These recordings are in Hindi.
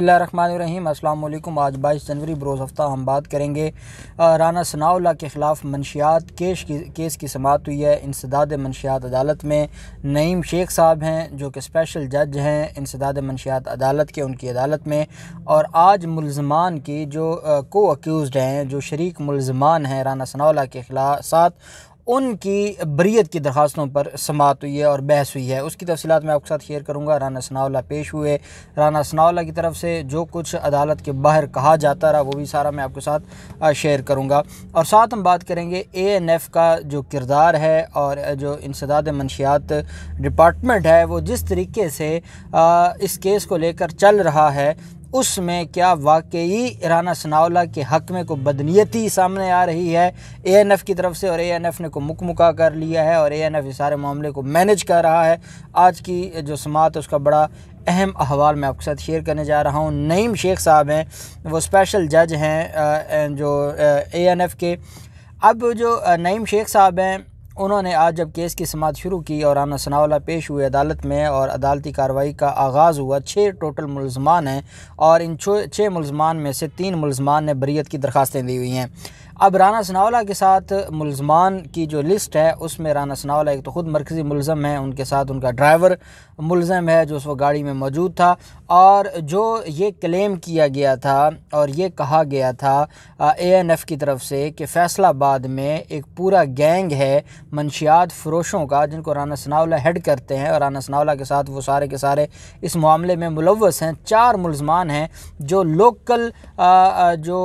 वालेकुम आज बाईस जनवरी बरोज़ हफ्ता हम बात करेंगे राना सनाउल्ला के ख़िलाफ़ मनशियात केस की केस की समात हुई है इंसदाद मनशियात अदालत में नईम शेख साहब हैं जो कि स्पेशल जज हैं इंसदाद मनशियात अदालत के उनकी अदालत में और आज मुलजमान की जो को अक्यूज़ हैं जो शरीक मुलजमान हैं राना सनाउल्ला के खिलाफ साथ उनकी बरीत की दरख्वास्तों पर समात हुई है और बहस हुई है उसकी तफसीत मैं आपके साथ शेयर करूँगा राना सना पेश हुए राना सनाउल्ला की तरफ से जो कुछ अदालत के बाहर कहा जाता रहा वो भी सारा मैं आपके साथ शेयर करूँगा और साथ हम बात करेंगे ए एन एफ़ का जो किरदार है और जो इंसदाद मनशियात डिपार्टमेंट है वो जिस तरीके से इस केस को लेकर चल रहा है उसमें क्या वाकई राना सनावला के हक में को बदनीयती सामने आ रही है एएनएफ एन एफ़ की तरफ से और एएनएफ एन एफ़ ने को मुकमुका कर लिया है और एएनएफ एन एफ़ इस सारे मामले को मैनेज कर रहा है आज की जो समात उसका बड़ा अहम अहवाल मैं आपके साथ शेयर करने जा रहा हूँ नईम शेख साहब हैं वो स्पेशल जज हैं जो ए एन एफ़ के अब जो नईम शेख साहब हैं उन्होंने आज जब केस की समात शुरू की और राना सनावला पेश हुए अदालत में और अदालती कार्रवाई का आगाज़ हुआ छः टोटल मुलजमान हैं और इन छः मुलजमान में से तीन मुलजमान ने बरीत की दरखास्तें दी हुई हैं अब राना सनावला के साथ मुलजमान की जो लिस्ट है उसमें राना सनावला एक तो ख़ुद मरकज़ी मुलम है उनके साथ उनका ड्राइवर मुलम है जो उस वक्त गाड़ी में मौजूद था और जो ये क्लेम किया गया था और ये कहा गया था ए एन एफ़ की तरफ से कि फ़ैसलाबाद में एक पूरा गैंग है मनशियात फरोशों का जिनको राना सनावला हेड करते हैं और राना सनावला के साथ वो सारे के सारे इस मामले में मुलवस हैं चार मुलजमान हैं जो लोकल जो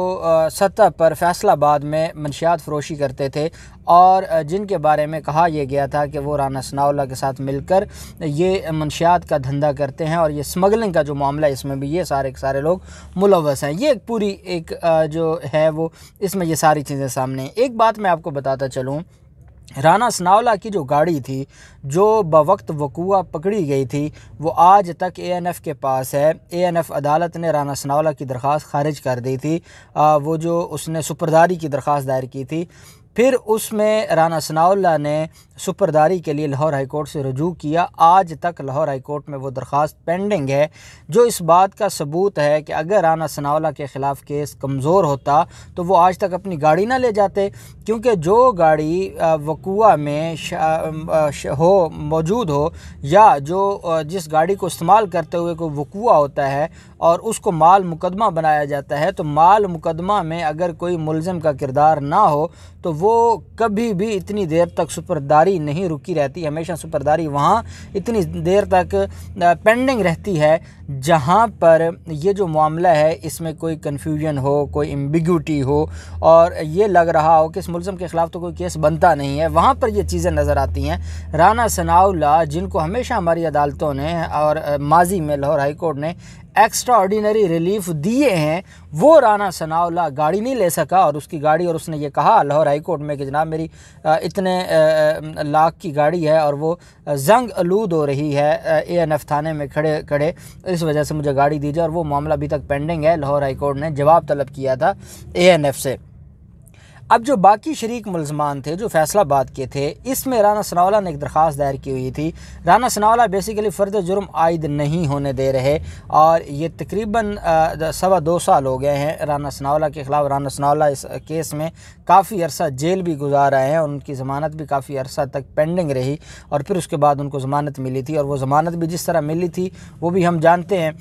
सतह पर फैसलाबाद में मनशियात फरोशी करते थे और जिनके बारे में कहा यह गया था कि वो राना सनाउल्ला के साथ मिलकर ये मनशियात का धंधा करते हैं और ये स्मगलिंग का जो मामला है इसमें भी ये सारे के सारे लोग मुलवस हैं ये एक पूरी एक जो है वो इसमें ये सारी चीज़ें सामने एक बात मैं आपको बताता चलूँ राना सनावला की जो गाड़ी थी जो बवक्त वकूआ पकड़ी गई थी वो आज तक ए एन एफ़ के पास है ए एन एफ़ अदालत ने राना सनावला की दरख्वास्त खारिज कर दी थी आ, वो जो उसने सुपरदारी की दरख्वास्त दायर की थी फिर उसमें राना सनावला ने सुपरदारी के लिए लाहौर हाईकोर्ट से रजू किया आज तक लाहौर हाईकोर्ट में वो दरख्वास्त पेंडिंग है जो इस बात का सबूत है कि अगर राना सनावला के ख़िलाफ़ केस कमज़ोर होता तो वो आज तक अपनी गाड़ी ना ले जाते क्योंकि जो गाड़ी वकुआ में हो मौजूद हो या जो जिस गाड़ी को इस्तेमाल करते हुए कोई वकुआ होता है और उसको माल मुकदमा बनाया जाता है तो माल मुकदमा में अगर कोई मुलम का किरदार ना हो तो वो कभी भी इतनी देर तक सुपरदारी सुपरदारी नहीं रुकी रहती हमेशा सुपरदारी वहाँ इतनी देर तक पेंडिंग रहती है जहाँ पर ये जो मामला है इसमें कोई कन्फ्यूजन हो कोई एम्बिग्यूटी हो और ये लग रहा हो कि इस मुलम के ख़िलाफ़ तो कोई केस बनता नहीं है वहाँ पर ये चीज़ें नज़र आती हैं राना सनाउला जिनको हमेशा हमारी अदालतों ने और माजी में लाहौर हाई कोर्ट ने एक्स्ट्रा ऑर्डिनरी रिलीफ दिए हैं वो राना सनाउल्ला गाड़ी नहीं ले सका और उसकी गाड़ी और उसने ये कहा लाहौर हाई कोर्ट में कि जनाब मेरी इतने लाख की गाड़ी है और वो जंग आलूद हो रही है ए एन एफ थाने में खड़े खड़े इस वजह से मुझे गाड़ी दीजिए और वो मामला अभी तक पेंडिंग है लाहौर हाई कोर्ट ने जवाब तलब किया था ए एन एफ से अब जो बाकी शरीक मुलजमान थे जो फ़ैसला बात के थे इसमें राना सनावला ने एक दरख्वास्त दायर की हुई थी राना सनावला बेसिकली फ़र्द जुर्म आयद नहीं होने दे रहे और ये तकरीबन सवा दो साल हो गए हैं राना सनावला के ख़िलाफ़ राना सनावला इस केस में काफ़ी अरसा जेल भी गुजार आए हैं और उनकी ज़मानत भी काफ़ी अरसा तक पेंडिंग रही और फिर उसके बाद उनको ज़मानत मिली थी और वो ज़मानत भी जिस तरह मिली थी वो भी हम जानते हैं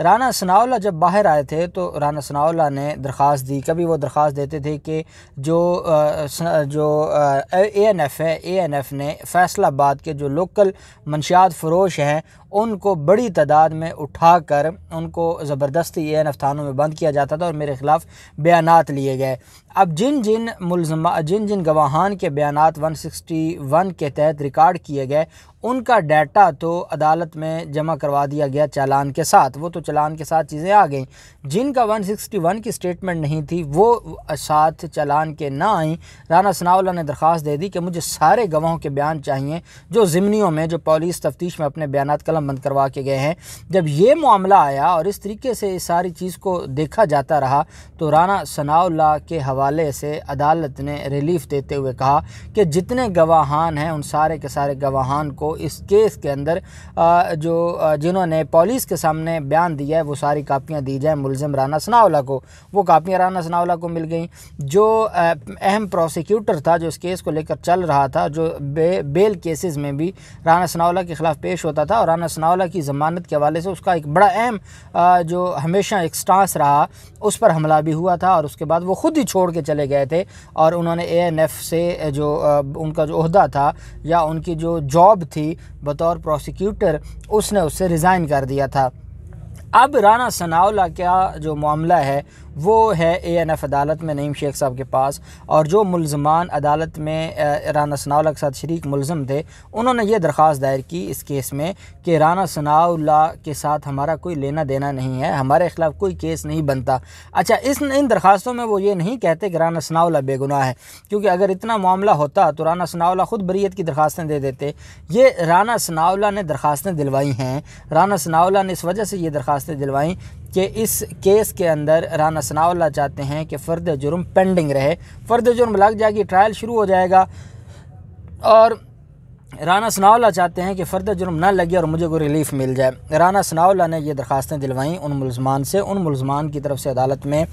राना सनावला जब बाहर आए थे तो राना सनावला ने दरख्वास्त दी कभी वो दरख्वास्त देते थे कि जो जो ए एन एफ़ है ए एन एफ़ ने फैसलाबाद के जो लोकल मनशियात फरोश हैं उनको बड़ी तादाद में उठा कर उनको ज़बरदस्ती ए एन थानों में बंद किया जाता था और मेरे ख़िलाफ़ बयान लिए गए अब जिन जिन मुलजमा जिन जिन गवाहान के बयान वन सिक्सटी वन के तहत रिकॉर्ड किए गए उनका डाटा तो अदालत में जमा करवा दिया गया चालान के साथ वो तो चालान के साथ चीज़ें आ गई जिनका 161 की स्टेटमेंट नहीं थी वो साथ चालान के ना आई राना सनावला ने दरख्वास्त दे दी कि मुझे सारे गवाहों के बयान चाहिए जो ज़मनियों में जो पुलिस तफ्तीश में अपने बयान कलम बंद करवा के गए हैं जब ये मामला आया और इस तरीके से इस सारी चीज़ को देखा जाता रहा तो राना सनाउल्ला के हवाले से अदालत ने रिलीफ देते हुए कहा कि जितने गवाहान हैं उन सारे के सारे गवाहान को इस केस के अंदर जो जिन्होंने पुलिस के सामने बयान दिया है वो सारी कापियाँ दी जाएँ मुलजम राना सनावला को वो कापियाँ राना सनावला को मिल गई जो अहम प्रोसिक्यूटर था जो इस केस को लेकर चल रहा था जो बे, बेल केसेस में भी राना सनावला के ख़िलाफ़ पेश होता था और राना सनावला की ज़मानत के हवाले से उसका एक बड़ा अहम जो हमेशा एक स्टांस रहा उस पर हमला भी हुआ था और उसके बाद वो ख़ुद ही छोड़ के चले गए थे और उन्होंने ए एन एफ से जो उनका जो अहदा था या उनकी जो जॉब थी थी बतौर प्रोसिक्यूटर उसने उससे रिज़ाइन कर दिया था अब राना सनाउला का जो मामला है वो है एएनएफ एन एफ अदालत में नईम शेख साहब के पास और जो मुलजमान अदालत में राना सनाउल्ला के साथ शरीक मुलम थे उन्होंने ये दरख्वास्त दायर की इस केस में कि राना सनाउल्ला के साथ हमारा कोई लेना देना नहीं है हमारे ख़िलाफ़ कोई केस नहीं बनता अच्छा इस इन दरख्वास्तों में वो ये नहीं कहते कि राना सनाउल्ला बेगुनाह है क्योंकि अगर इतना मामला होता तो राना सनाउल्ला ख़ुद बरीत की दरख्वास्तें दे देते ये राना सनाउल्ला ने दरख्वास्तें दिलवाई हैं राना सनाउल्ला ने इस वजह से ये दरख्वास्तें दिलवाई कि इस केस के अंदर राना सनावला चाहते हैं कि फ़र्द जुर्म पेंडिंग रहे फ़र्द जुर्म लग जाएगी ट्रायल शुरू हो जाएगा और राना सनावला चाहते हैं कि फ़र्द जुर्म ना लगे और मुझे कोई रिलीफ़ मिल जाए राना सनावला ने यह दरख्वास्तें दिलवाईं उन मुलजमान से उन मुलजमान की तरफ से अदालत में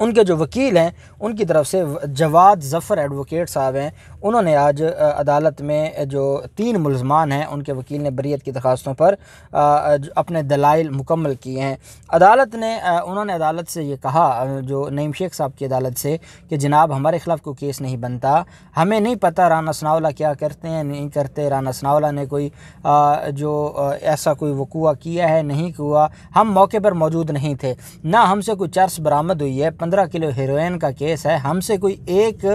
उनके जो वकील हैं उनकी तरफ से जवाद ज़फ़र एडवोकेट साहब हैं उन्होंने आज अदालत में जो तीन मुलजमान हैं उनके वकील ने बरीत की दरख्वास्तों पर अपने दलाइल मुकम्मल किए हैं अदालत ने उन्होंने अदालत से ये कहा जो नईम शेख साहब की अदालत से कि जनाब हमारे ख़िलाफ़ कोई केस नहीं बनता हमें नहीं पता राना सनावला क्या करते हैं नहीं करते राना सनावला ने कोई जो ऐसा कोई वकूआ किया है नहीं हुआ हम मौके पर मौजूद नहीं थे ना हमसे कोई चर्स बरामद हुई है पंद्रह किलो हेरोइन का केस है हमसे कोई एक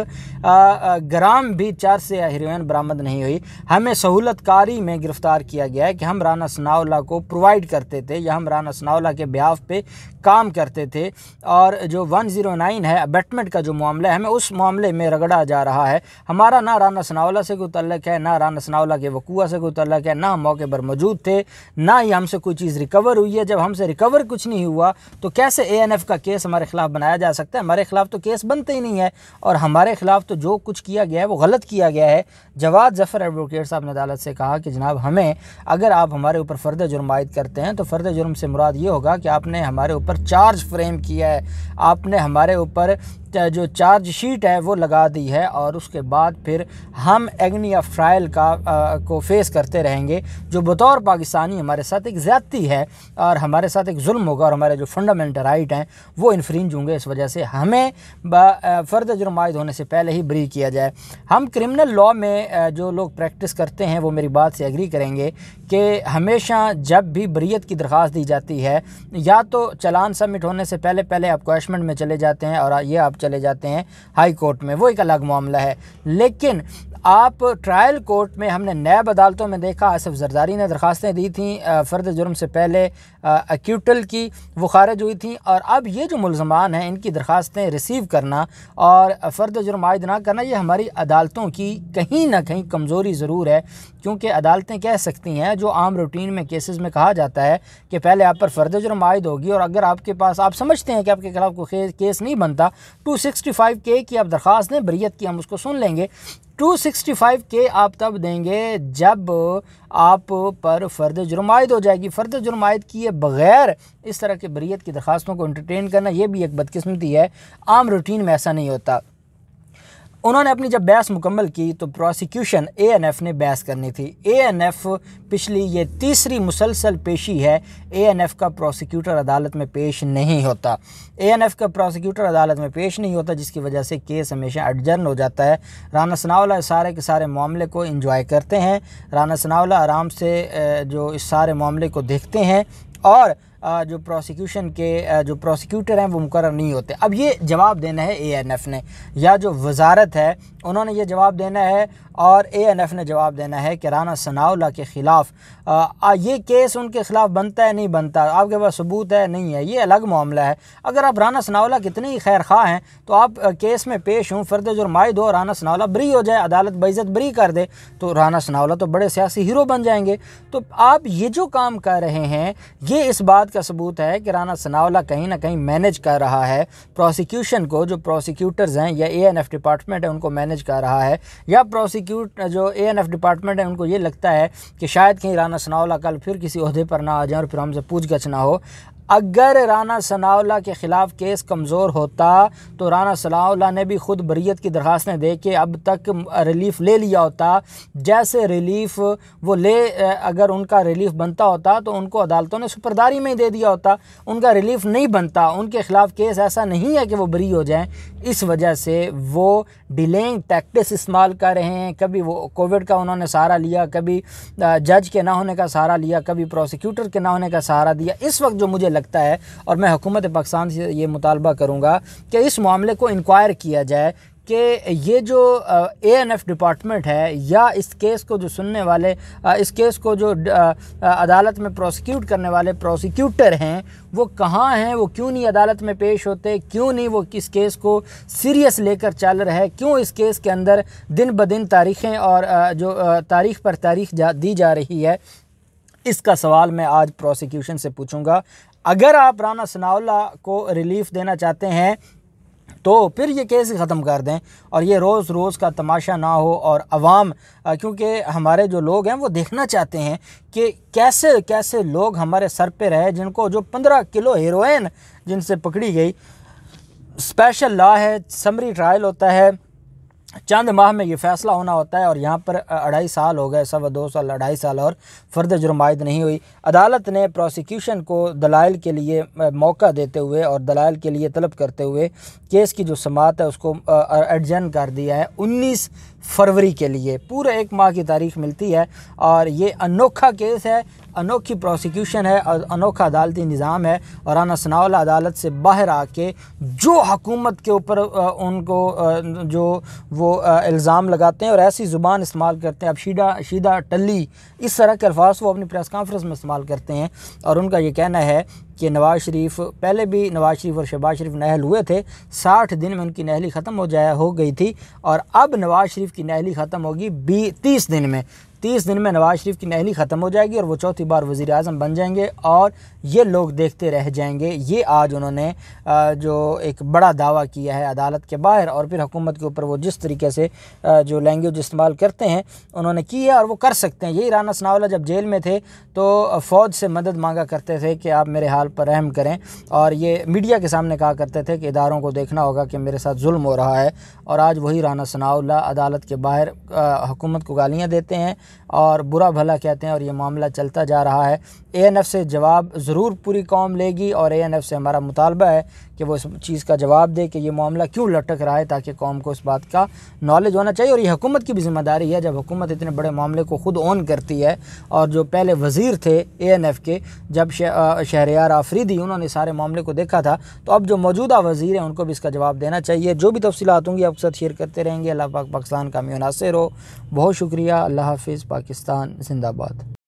ग्राम भी चार से हिरोइन बरामद नहीं हुई हमें सहूलतकारी में गिरफ्तार किया गया है कि हम राना सनावला को प्रोवाइड करते थे या हम राना सनावला के ब्याह पे काम करते थे और जो 109 है अबेटमेंट का जो मामला है हमें उस मामले में रगड़ा जा रहा है हमारा ना राना सनावला से कोई तल्लक है ना राना सनावला के वकूआ से कोई तल्लक है ना हम मौके पर मौजूद थे ना ही हमसे कोई चीज़ रिकवर हुई है जब हमसे रिकवर कुछ नहीं हुआ तो कैसे ए का केस हमारे खिलाफ़ बनाया जा सकता है हमारे खिलाफ़ तो केस बनते ही नहीं है और हमारे खिलाफ़ तो जो कुछ किया गया है वो गलत किया गया है जवाद जफ़र एडवोकेट साहब ने अदालत से कहा कि जनाब हमें अगर आप हमारे ऊपर फ़र्द जुर्म आयद करते हैं तो फ़र्द जुर्म से मुराद ये होगा कि आपने हमारे ऊपर चार्ज फ्रेम किया है आपने हमारे ऊपर जो चार्ज शीट है वो लगा दी है और उसके बाद फिर हम एग्नी ऑफ का आ, को फेस करते रहेंगे जो बतौर पाकिस्तानी हमारे साथ एक ज़्यादती है और हमारे साथ एक जुल्म होगा और हमारे जो फंडामेंटल राइट हैं वो इन्फ्रिंज होंगे इस वजह से हमें फ़र्द जुर्माद होने से पहले ही ब्री किया जाए हम क्रिमिनल लॉ में जो लोग प्रैक्टिस करते हैं वो मेरी बात से एग्री करेंगे कि हमेशा जब भी बरीत की दरख्वास्त दी जाती है या तो चलान सबमिट होने से पहले पहले आप क्वेशमेंट में चले जाते हैं और ये आप चले जाते हैं हाई कोर्ट में वो एक अलग मामला है लेकिन आप ट्रायल कोर्ट में हमने नैब अदालतों में देखा आसफ़ जरदारी ने दरखास्तें दी थी फ़र्द जुर्म से पहले एक्यूटल की वो खारिज हुई थी और अब ये जो मुलजमान हैं इनकी दरखास्तें रिसीव करना और फ़र्द जुर्म आयद ना करना ये हमारी अदालतों की कहीं ना कहीं कमज़ोरी ज़रूर है क्योंकि अदालतें कह सकती हैं जो आम रूटीन में केसेस में कहा जाता है कि पहले आप पर फर्द जुर्म आयद होगी और अगर आपके पास आप समझते हैं कि आपके खिलाफ कोई केस नहीं बनता टू सिक्सटी फाइव के की आप दरख्वास्त दें बरीत की हम उसको सुन लेंगे टू सिक्सटी फाइव के आप तब देंगे जब आप पर फर्द जुर्मायद हो जाएगी फर्द जुर्मायद किए बगैर इस तरह के बरीत की दरख्वास्तों को इंटरटेन करना यह भी एक बदकस्मती है आम रूटीन में ऐसा नहीं होता उन्होंने अपनी जब बहस मुकम्मल की तो प्रोसिक्यूशन एएनएफ ने बहस करनी थी एएनएफ पिछली ये तीसरी मुसलसल पेशी है एएनएफ का प्रोसिक्यूटर अदालत में पेश नहीं होता एएनएफ का प्रोसिक्यूटर अदालत में पेश नहीं होता जिसकी वजह से केस हमेशा एडजर्न हो जाता है राना सनावला सारे के सारे मामले को इंजॉय करते हैं राना सनावला आराम से जो इस सारे मामले को देखते हैं और जो प्रोसिक्यूशन के जो प्रोसिक्यूटर हैं वो मुकर नहीं होते अब ये जवाब देना है एएनएफ एन एफ़ ने या जो वजारत है उन्होंने ये जवाब देना है और एएनएफ एन एफ़ ने जवाब देना है कि राना सनाउल्ला के ख़िलाफ़ ये केस उनके ख़िलाफ़ बनता है नहीं बनता आपके पास सबूत है नहीं है ये अलग मामला है अगर आप राना सनाउल्ला कितने ही खैर खा हैं तो आप केस में पेश हों फर्द जुर्माद हो राना सनाउल्ला बरी हो जाए अदालत बेज़त बरी कर दे तो राना सनाउल्ला तो बड़े सियासी हीरो बन जाएंगे तो आप ये जो काम कर रहे हैं ये इस बात का सबूत है कि राना सनावला कहीं ना कहीं मैनेज कर रहा है प्रोसिक्यूशन को जो प्रोसिक्यूटर्स हैं या एएनएफ डिपार्टमेंट है उनको मैनेज कर रहा है या प्रोसिक्यूट जो एएनएफ डिपार्टमेंट है उनको ये लगता है कि शायद कहीं राना सनावला कल फिर किसी अहदे पर ना आ जाए और फिर हमसे पूछ गछ ना हो अगर राना सनाउला के ख़िलाफ़ केस कमज़ोर होता तो राना सनाउला ने भी ख़ुद बरीत की दरख्वास्तें दे के अब तक रिलीफ़ ले लिया होता जैसे रिलीफ़ वो ले अगर उनका रिलीफ़ बनता होता तो उनको अदालतों ने सुपरदारी में ही दे दिया होता उनका रिलीफ़ नहीं बनता उनके ख़िलाफ़ केस ऐसा नहीं है कि वो बरी हो जाएँ इस वजह से वो डिलेंग टैक्टिस इस्तेमाल कर रहे हैं कभी वो कोविड का उन्होंने सहारा लिया कभी जज के ना होने का सहारा लिया कभी प्रोसिक्यूटर के ना होने का सहारा दिया इस वक्त जो मुझे लगता है और मैं हुकूमत पाकिस्तान से ये मुतालबा करूँगा कि इस मामले को इंक्वायर किया जाए कि ये जो ए एन एफ़ डिपार्टमेंट है या इस केस को जो सुनने वाले इस केस को जो अदालत में प्रोसिक्यूट करने वाले प्रोसिक्यूटर हैं वो कहाँ हैं वो क्यों नहीं अदालत में पेश होते क्यों नहीं वो इस केस को सीरियस लेकर चल रहा है क्यों इस केस के अंदर दिन ब दिन तारीखें और जो तारीख पर तारीख जा, दी जा रही है इसका सवाल मैं आज प्रोसिक्यूशन से पूछूंगा अगर आप राना सनाउल्ला को रिलीफ देना चाहते हैं तो फिर ये केस ही ख़त्म कर दें और ये रोज़ रोज़ का तमाशा ना हो और आवाम क्योंकि हमारे जो लोग हैं वो देखना चाहते हैं कि कैसे कैसे लोग हमारे सर पे रहे जिनको जो पंद्रह किलो हीरोइन जिनसे पकड़ी गई स्पेशल लॉ है समरी ट्रायल होता है चंद माह में ये फैसला होना होता है और यहाँ पर अढ़ाई साल हो गए सवा दो साल अढ़ाई साल और फर्द जुर्माद नहीं हुई अदालत ने प्रोसिक्यूशन को दलाइल के लिए मौका देते हुए और दलाइल के लिए तलब करते हुए केस की जो समात है उसको एडजन कर दिया है उन्नीस फरवरी के लिए पूरे एक माह की तारीख मिलती है और ये अनोखा केस है अनोखी प्रोसिक्यूशन है और अनोखा अदालती निज़ाम है और आना सनावला अदालत से बाहर आके जो हकूमत के ऊपर उनको जो वो इल्ज़ाम लगाते हैं और ऐसी ज़ुबान इस्तेमाल करते हैं अब शीदा शीदा टली इस तरह के अल्फाज वो अपनी प्रेस कॉन्फ्रेंस में इस्तेमाल करते हैं और उनका ये कहना है कि नवाज़ शरीफ पहले भी नवाज़ शरीफ और शहबाज शरीफ नहल हुए थे साठ दिन में उनकी नहली ख़त्म हो जाया हो गई थी और अब नवाज़ शरीफ की नहली ख़त्म होगी बी तीस दिन में तीस दिन में नवाज़ शरीफ की नहली ख़त्म हो जाएगी और वो चौथी बार वज़ी अजम बन जाएंगे और ये लोग देखते रह जाएंगे ये आज उन्होंने जो एक बड़ा दावा किया है अदालत के बाहर और फिर हुकूमत के ऊपर वो जिस तरीके से जो लैंग्वेज इस्तेमाल करते हैं उन्होंने की है और वो कर सकते हैं यही राना सनावला जब जेल में थे तो फ़ौज से मदद मांगा करते थे कि आप मेरे हाल पर रहम करें और ये मीडिया के सामने कहा करते थे कि इदारों को देखना होगा कि मेरे साथ म हो रहा है और आज वही राना सनाउल्ला अदालत के बाहर हुकूमत को गालियाँ देते हैं और बुरा भला कहते हैं और ये मामला चलता जा रहा है ए एन एफ़ से जवाब ज़रूर पूरी कौम लेगी और ए एन एफ़ से हमारा मुतालबा है कि वो इस चीज़ का जवाब दे कि ये मामला क्यों लटक रहा है ताकि कौम को इस बात का नॉलेज होना चाहिए और ये हुकूमत की भी जिम्मेदारी है जब हुकूमत इतने बड़े मामले को ख़ुद ऑन करती है और जो पहले वज़ीर थे ए एन एफ़ के जब शहरियार आफरीदी उन्होंने सारे मामले को देखा था तो अब जो मौजूदा वज़ीर हैं उनको भी इसका जवाब देना चाहिए जो भी तफसीत होंगी आपके साथ शेयर करते रहेंगे अल्लाह पाक पाकिस्तान का मुनासर हो बहुत शुक्रिया अल्लाह हाफिज़ पाकिस्तान जिंदाबाद